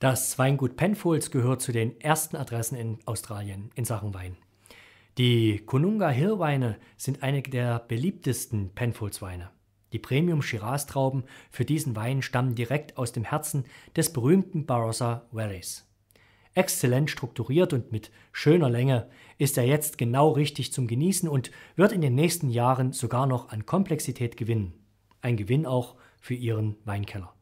Das Weingut Penfolds gehört zu den ersten Adressen in Australien in Sachen Wein. Die Kununga Hill Weine sind eine der beliebtesten Penfolds Weine. Die Premium Shiraz Trauben für diesen Wein stammen direkt aus dem Herzen des berühmten Barossa Valleys. Exzellent strukturiert und mit schöner Länge ist er jetzt genau richtig zum Genießen und wird in den nächsten Jahren sogar noch an Komplexität gewinnen. Ein Gewinn auch für Ihren Weinkeller.